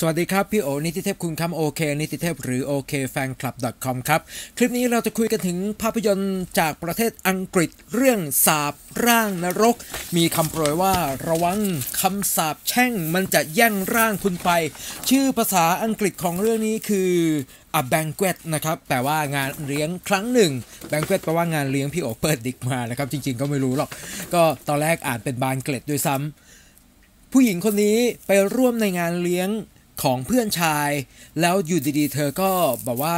สวัสดีครับพี่โอนิติเทพคุณคำโอเคนิติเทพหรือโอเคแฟนคลับ c o m ครับคลิปนี้เราจะคุยกันถึงภาพยนตร์จากประเทศอังกฤษเรื่องสาบร่างนรก มีคำโปรยว่า ระวังคำสาบแช่งมันจะแย่งร่างคุณไป ชื่อภาษาอังกฤษของเรื่องนี้คือ a banquet นะครับ แปลว่างานเลี้ยงครั้งหนึ่ง banquet แปลว่างานเลี้ยงพี่โอเปิดดิกมานะครับจริงๆ ก็ไม่รู้หรอกก็ตอนแรกอ่านเป็นบานเกล็ดด้วยซ้ำผู้หญิงคนนี้ไปร่วมในงานเลี้ยงของเพื่อนชายแล้วอยู่ดีๆ เธอก็แบบว่า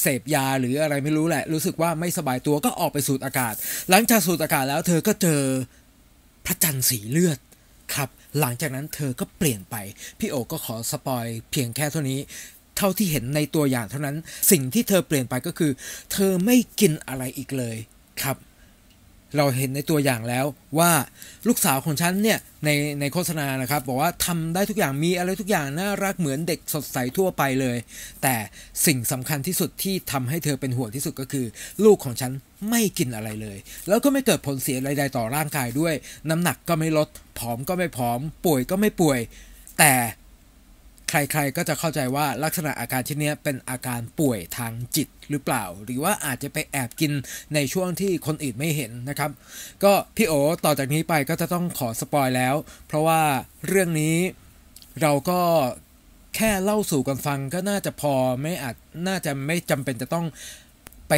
เสพยาหรืออะไรไม่รู้แหละ รู้สึกว่าไม่สบายตัวก็ออกไปสูดอากาศ หลังจากสูดอากาศแล้วเธอก็เจอพระจันทร์สีเลือดครับ หลังจากนั้นเธอก็เปลี่ยนไปพี่โอ ก็ขอสปอยเพียงแค่เท่านี้เท่าที่เห็นในตัวอย่างเท่านั้น สิ่งที่เธอเปลี่ยนไปก็คือ เธอไม่กินอะไรอีกเลยครับเราเห็นในตัวอย่างแล้วว่าลูกสาวของฉันเนี่ยในในโฆษณานะครับบอกว่าทำได้ทุกอย่างมีอะไรทุกอย่างน่ารักเหมือนเด็กสดใสทั่วไปเลย แต่สิ่งสำคัญที่สุดที่ทำให้เธอเป็นห่วงที่สุดก็คือ ลูกของฉันไม่กินอะไรเลย แล้วก็ไม่เกิดผลเสียใดๆต่อร่างกายด้วย น้ำหนักก็ไม่ลดผอมก็ไม่ผอม ป่วยก็ไม่ป่วย แต่ใครๆ ก็จะเข้าใจว่าลักษณะอาการช่นนี้เป็นอาการป่วยทางจิตหรือเปล่า หรือว่าอาจจะไปแอบกินในช่วงที่คนอื่นไม่เห็นนะครับ ก็พี่โอต่อจากนี้ไปก็จะต้องขอสปอยแล้ว เพราะว่าเรื่องนี้เราก็แค่เล่าสู่กันฟังก็น่าจะพอไม่อาจน่าจะไม่จำเป็นจะต้องไป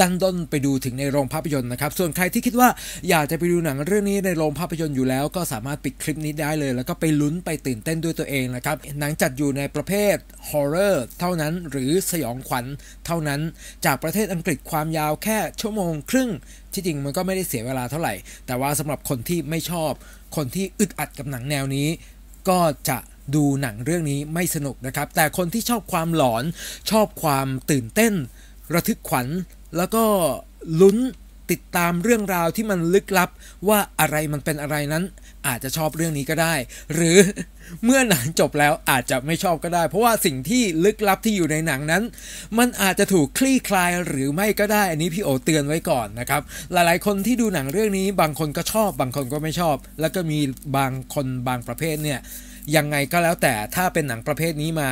ดันด้นไปดูถึงในโรงภาพยนตร์นะครับ ส่วนใครที่คิดว่าอยากจะไปดูหนังเรื่องนี้ในโรงภาพยนตร์อยู่แล้ว ก็สามารถปิดคลิปนี้ได้เลย แล้วก็ไปลุ้นไปตื่นเต้นด้วยตัวเองนะครับ หนังจัดอยู่ในประเภทฮอล์เรอร์เท่านั้นหรือสยองขวัญเท่านั้น จากประเทศอังกฤษความยาวแค่ ชั่วโมงครึ่งที่จริงมันก็ไม่ได้เสียเวลาเท่าไหร่ แต่ว่าสำหรับคนที่ไม่ชอบคนที่อึดอัดกับหนังแนวนี้ ก็จะดูหนังเรื่องนี้ไม่สนุกนะครับ แต่คนที่ชอบความหลอนชอบความตื่นเต้นระทึกขวัญแล้วก็ลุ้นติดตามเรื่องราวที่มันลึกลับ ว่าอะไรมันเป็นอะไรนั้น อาจจะชอบเรื่องนี้ก็ได้ หรือเมื่อหนังจบแล้วอาจจะไม่ชอบก็ได้ เพราะว่าสิ่งที่ลึกลับที่อยู่ในหนังนั้น มันอาจจะถูกคลี่คลายหรือไม่ก็ได้ อันนี้พี่โอเตือนไว้ก่อนนะครับ หลายๆคนที่ดูหนังเรื่องนี้ บางคนก็ชอบ บางคนก็ไม่ชอบ แล้วก็มีบางคนบางประเภทเนี่ยยังไงก็แล้วแต่ถ้าเป็นหนังประเภทนี้มา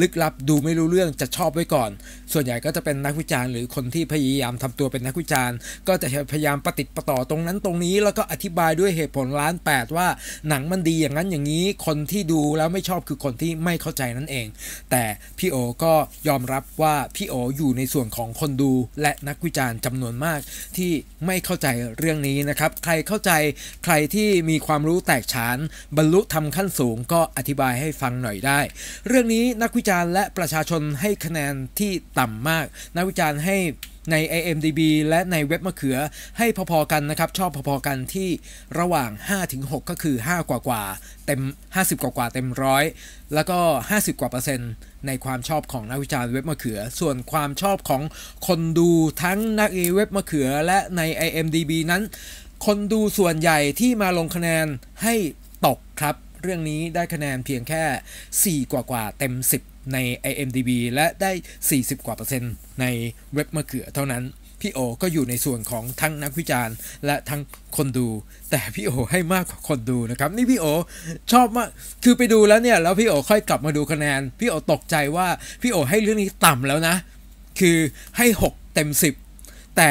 ลึกลับดูไม่รู้เรื่องจะชอบไว้ก่อน ส่วนใหญ่ก็จะเป็นนักวิจารณ์หรือคนที่พยายามทำตัวเป็นนักวิจารณ์ก็จะพยายามปฏิติดประต่อตรงนั้นตรงนี้ แล้วก็อธิบายด้วยเหตุผลล้านแปดว่าหนังมันดีอย่างนั้นอย่างนี้คนที่ดูแล้วไม่ชอบคือคนที่ไม่เข้าใจนั่นเอง แต่พี่โอก็ยอมรับว่าพี่โออยู่ในส่วนของคนดูและนักวิจารณ์จำนวนมาก ที่ไม่เข้าใจเรื่องนี้นะครับ ใครเข้าใจใครที่มีความรู้แตกฉาน บรรลุทำขั้นสูงก็อธิบายให้ฟังหน่อยได้ เรื่องนี้นักวิจารณ์และประชาชนให้คะแนนที่ต่ำมาก นักวิจารณ์ให้ใน AMDB และในเว็บมะเขือให้พอๆ กันนะครับ ชอบพอๆ กันที่ระหว่าง5-6ก็คือ 5 กว่ากว่าเต็ม 50 กว่ากว่าเต็มร้อย แล้วก็ 50 กว่าเปอร์เซ็นต์ในความชอบของนักวิจารณ์เว็บมะเขือ ส่วนความชอบของคนดูทั้งนักเว็บมะเขือและใน IMDB นั้น คนดูส่วนใหญ่ที่มาลงคะแนนให้ตกครับเรื่องนี้ได้คะแนนเพียงแค่ 4 กว่ากว่าเต็ม 10 ใน IMDb และได้ 40 กว่าเปอร์เซ็นต์ในเว็บมะเขือเท่านั้น พี่โอก็อยู่ในส่วนของทั้งนักวิจารณ์ และทั้งคนดู แต่พี่โอให้มากกว่าคนดูนะครับ นี่พี่โอชอบมาก คือไปดูแล้วเนี่ยแล้วพี่โอค่อยกลับมาดูคะแนนพี่โอตกใจว่าพี่โอให้เรื่องนี้ต่ำแล้วนะ คือให้ 6 เต็ม 10 แต่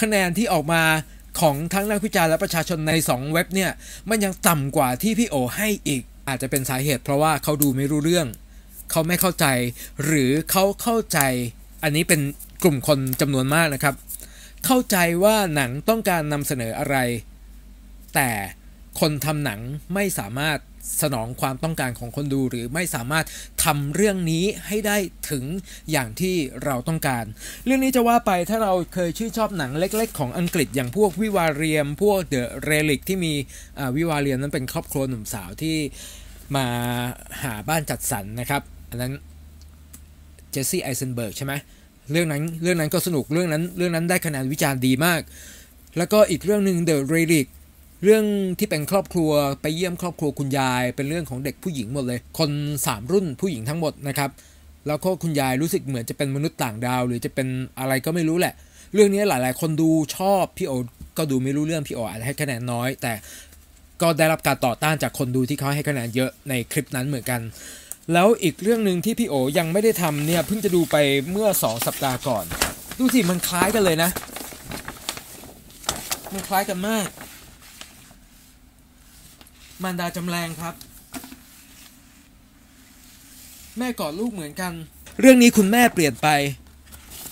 คะแนนที่ออกมาของทั้งนักวิจารณ์และประชาชนใน 2 เว็บเนี่ย มันยังต่ำกว่าที่พี่โอให้อีกอาจจะเป็นสาเหตุเพราะว่าเขาดูไม่รู้เรื่อง เขาไม่เข้าใจ หรือเขาเข้าใจ อันนี้เป็นกลุ่มคนจำนวนมากนะครับ เข้าใจว่าหนังต้องการนำเสนออะไร แต่คนทำหนังไม่สามารถสนองความต้องการของคนดูหรือไม่สามารถทำเรื่องนี้ให้ได้ถึงอย่างที่เราต้องการ เรื่องนี้จะว่าไปถ้าเราเคยชื่นชอบหนังเล็กๆ ของอังกฤษอย่างพวกวิวาเรียม พวกเดอะเรลิกที่มีวิวาเรียมนั้นเป็นครอบครัวหนุ่มสาวที่มาหาบ้านจัดสรรนะครับอันนั้นเจสซี่ไอเซนเบิร์กใช่ไหมเรื่องนั้นเรื่องนั้นก็สนุกเรื่องนั้นเรื่องนั้นได้คะแนนวิจารณ์ดีมาก แล้วก็อีกเรื่องหนึ่งเดอะเรลิกเรื่องที่เป็นครอบครัวไปเยี่ยมครอบครัวคุณยายเป็นเรื่องของเด็กผู้หญิงหมดเลย คน3รุ่นผู้หญิงทั้งหมดนะครับแล้วก็คุณยายรู้สึกเหมือนจะเป็นมนุษย์ต่างดาว หรือจะเป็นอะไรก็ไม่รู้แหละ เรื่องนี้หลายๆ คนดูชอบพี่โอก็ดูไม่รู้เรื่องพี่โออาจจะให้คะแนนน้อย แต่ก็ได้รับการต่อต้านจากคนดูที่เขาให้คะแนนเยอะในคลิปนั้นเหมือนกัน แล้วอีกเรื่องหนึ่งที่พี่โอยังไม่ได้ทำเนี่ยเพิ่งจะดูไปเมื่อ 2 สัปดาห์ก่อน ดูสิมันคล้ายกันเลยนะ มันคล้ายกันมากมารดาจำแรงครับ แม่กอดลูกเหมือนกัน เรื่องนี้คุณแม่เปลี่ยนไป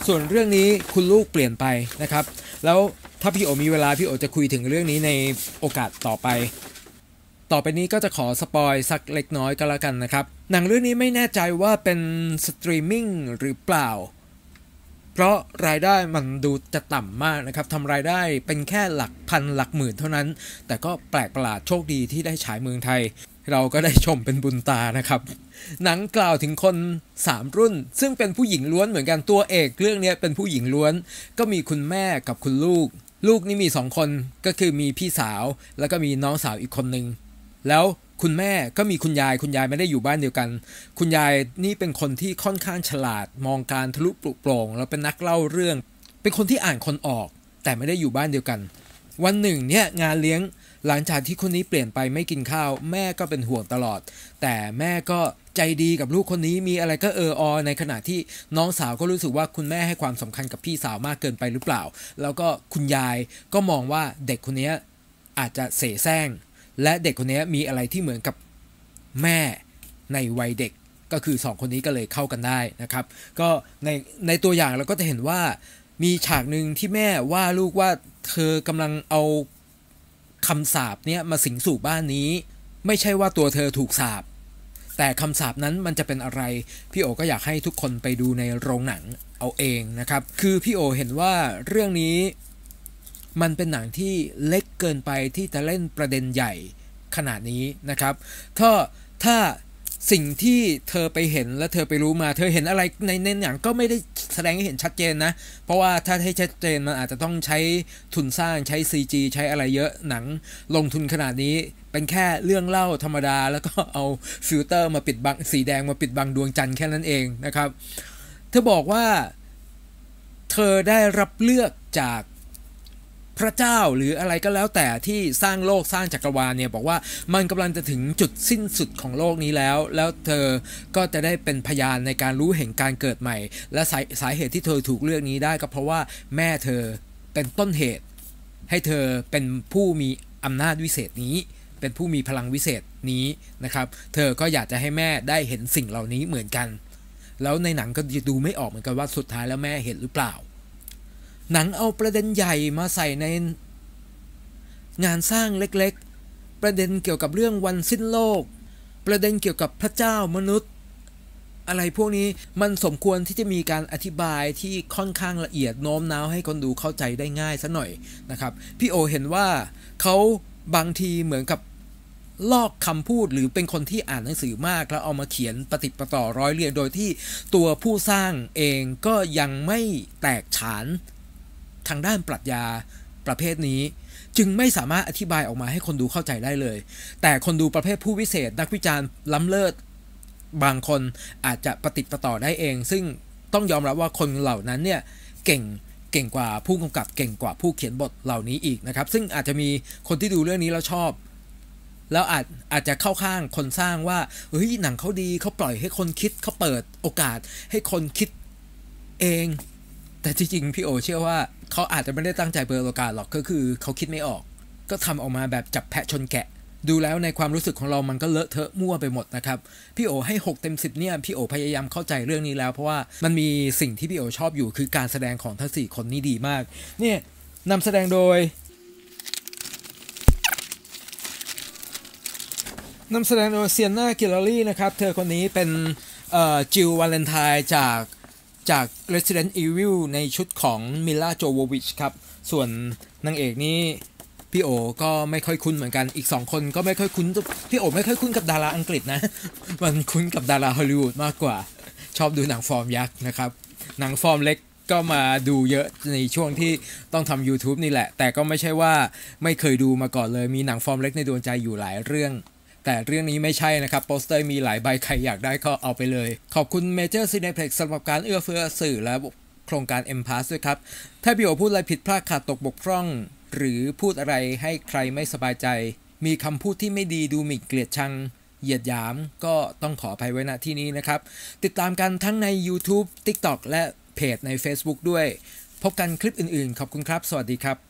ส่วนเรื่องนี้คุณลูกเปลี่ยนไปนะครับ แล้วถ้าพี่โอมีเวลา พี่โอจะคุยถึงเรื่องนี้ในโอกาสต่อไป ต่อไปนี้ก็จะขอสปอยสักเล็กน้อยก็แล้วกันนะครับหนังเรื่องนี้ไม่แน่ใจว่าเป็นสตรีมมิ่งหรือเปล่าเพราะรายได้มันดูจะต่ำมากนะครับทำรายได้เป็นแค่หลักพันหลักหมื่นเท่านั้น แต่ก็แปลกประหลาดโชคดีที่ได้ฉายเมืองไทย เราก็ได้ชมเป็นบุญตานะครับ หนังกล่าวถึงคน 3 รุ่น ซึ่งเป็นผู้หญิงล้วนเหมือนกันตัวเอกเรื่องนี้เป็นผู้หญิงล้วน ก็มีคุณแม่กับคุณลูก ลูกนี่มี 2 คนก็คือมีพี่สาวแล้วก็มีน้องสาวอีกคนนึงแล้วคุณแม่ก็มีคุณยาย คุณยายไม่ได้อยู่บ้านเดียวกัน คุณยายนี่เป็นคนที่ค่อนข้างฉลาด มองการทะลุปลุกโปร่ง แล้วเป็นนักเล่าเรื่อง เป็นคนที่อ่านคนออก แต่ไม่ได้อยู่บ้านเดียวกัน วันหนึ่งเนี่ยงานเลี้ยงหลังจากที่คนนี้เปลี่ยนไปไม่กินข้าว แม่ก็เป็นห่วงตลอด แต่แม่ก็ใจดีกับลูกคนนี้มีอะไรก็เอออในขณะที่น้องสาวก็รู้สึกว่าคุณแม่ให้ความสำคัญกับพี่สาวมากเกินไปหรือเปล่า แล้วก็คุณยายก็มองว่าเด็กคนนี้อาจจะเสแสร้งและเด็กคนนี้มีอะไรที่เหมือนกับแม่ในวัยเด็กก็คือ 2 คนนี้ก็เลยเข้ากันได้นะครับ ก็ในในตัวอย่างเราก็จะเห็นว่ามีฉากหนึ่งที่แม่ว่าลูกว่าเธอกำลังเอาคำสาบเนี่ยมาสิงสู่บ้านนี้ ไม่ใช่ว่าตัวเธอถูกสาบแต่คำสาบนั้นมันจะเป็นอะไรพี่โอก็อยากให้ทุกคนไปดูในโรงหนังเอาเองนะครับคือพี่โอเห็นว่าเรื่องนี้มันเป็นหนังที่เล็กเกินไปที่จะเล่นประเด็นใหญ่ขนาดนี้นะครับก็ถ้าสิ่งที่เธอไปเห็นและเธอไปรู้มา เธอเห็นอะไรในในหนังก็ไม่ได้แสดงให้เห็นชัดเจนนะ เพราะว่าถ้าให้ชัดเจนมันอาจจะต้องใช้ทุนสร้างใช้ CG ใช้อะไรเยอะหนังลงทุนขนาดนี้ เป็นแค่เรื่องเล่าธรรมดาแล้วก็เอาฟิลเตอร์ มาปิดบัง สีแดงมาปิดบังดวงจันทร์แค่นั้นเองนะครับ เธอบอกว่า เธอได้รับเลือกจากพระเจ้าหรืออะไรก็แล้วแต่ที่สร้างโลกสร้างจักรวาลเนี่ยบอกว่า มันกำลังจะถึงจุดสิ้นสุดของโลกนี้แล้ว แล้วเธอก็จะได้เป็นพยานในการรู้เห็นการเกิดใหม่ และสาสาเหตุที่เธอถูกเลือกนี้ได้ก็เพราะว่า แม่เธอเป็นต้นเหตุ ให้เธอเป็นผู้มีอำนาจวิเศษนี้ เป็นผู้มีพลังวิเศษนี้นะครับ เธอก็อยากจะให้แม่ได้เห็นสิ่งเหล่านี้เหมือนกัน แล้วในหนังก็จะดูไม่ออกเหมือนกันว่าสุดท้ายแล้วแม่เห็นหรือเปล่าหนังเอาประเด็นใหญ่มาใส่ในงานสร้างเล็กๆ ประเด็นเกี่ยวกับเรื่องวันสิ้นโลก ประเด็นเกี่ยวกับพระเจ้ามนุษย์ อะไรพวกนี้ มันสมควรที่จะมีการอธิบายที่ค่อนข้างละเอียดโน้มน้าวให้คนดูเข้าใจได้ง่ายซะหน่อยนะครับ พี่โอเห็นว่าเขาบางทีเหมือนกับลอกคำพูดหรือเป็นคนที่อ่านหนังสือมากแล้วเอามาเขียนปฏิปต่อร้อยเรียงโดยที่ตัวผู้สร้างเองก็ยังไม่แตกฉานทางด้านปรัชญาประเภทนี้จึงไม่สามารถอธิบายออกมาให้คนดูเข้าใจได้เลย แต่คนดูประเภทผู้วิเศษ นักวิจารณ์ล้ำเลิศบางคนอาจจะปฏติปะต่อได้เอง ซึ่งต้องยอมรับว่าคนเหล่านั้นเนี่ยเก่งเก่งกว่าผู้กำกับเก่งกว่าผู้เขียนบทเหล่านี้อีกนะครับซึ่งอาจจะมีคนที่ดูเรื่องนี้แล้วชอบ แล้วอาจอาจจะเข้าข้างคนสร้างว่าเฮ้ยหนังเขาดีเขาปล่อยให้คนคิดเขาเปิดโอกาสให้คนคิดเองแต่จริงๆพี่โอเชื่อว่าเขาอาจจะไม่ได้ตั้งใจเบลอโอกาสหรอกก็คือเขาคิดไม่ออก ก็ทำออกมาแบบจับแพะชนแกะดูแล้วในความรู้สึกของเรา มันก็เลอะเทอะมั่วไปหมดนะครับ พี่โอให้6เต็ม10เนี่ยพี่โอพยายามเข้าใจเรื่องนี้แล้วเพราะว่ามันมีสิ่งที่พี่โอชอบอยู่คือการแสดงของทั้ง 4 คนนี่ดีมากเนี่ยนำแสดงโดยนำแสดงโดยเซียนากิลลารีนะครับเธอคนนี้เป็นจิววาเลนไทน์จากจาก Resident Evil ในชุดของมิลลาโจววิชครับ ส่วนนางเอกนี้พี่โอก็ไม่ค่อยคุ้นเหมือนกันอีก 2 คนก็ไม่ค่อยคุ้นพี่โอ ไม่ค่อยคุ้นกับดาราอังกฤษนะ มันคุ้นกับดาราฮอลลีวูดมากกว่าชอบดูหนังฟอร์มยักษ์นะครับ หนังฟอร์มเล็กก็มาดูเยอะในช่วงที่ต้องทำ YouTube นี่แหละ แต่ก็ไม่ใช่ว่าไม่เคยดูมาก่อนเลยมีหนังฟอร์มเล็กในดวงใจอยู่หลายเรื่องแต่เรื่องนี้ไม่ใช่นะครับ โปสเตอร์มีหลายใบใครอยากได้ก็เอาไปเลย ขอบคุณเม Major c เ n e p l ็กสำหรับการเอื้อเฟื้อสื่อและโครงการ M Pass ด้วยครับ ถ้าพี่โอพูดอะไรผิดพลาดขาดตกบกพร่อง หรือพูดอะไรให้ใครไม่สบายใจ มีคำพูดที่ไม่ดีดูหมิ่นเกลียดชังเหยียดหยาม ก็ต้องขออภัยไว้ณที่นี้นะครับ ติดตามกันทั้งใน YouTube TikTok และเพจใน Facebook ด้วย พบกันคลิปอื่นๆ ขอบคุณครับ สวัสดีครับ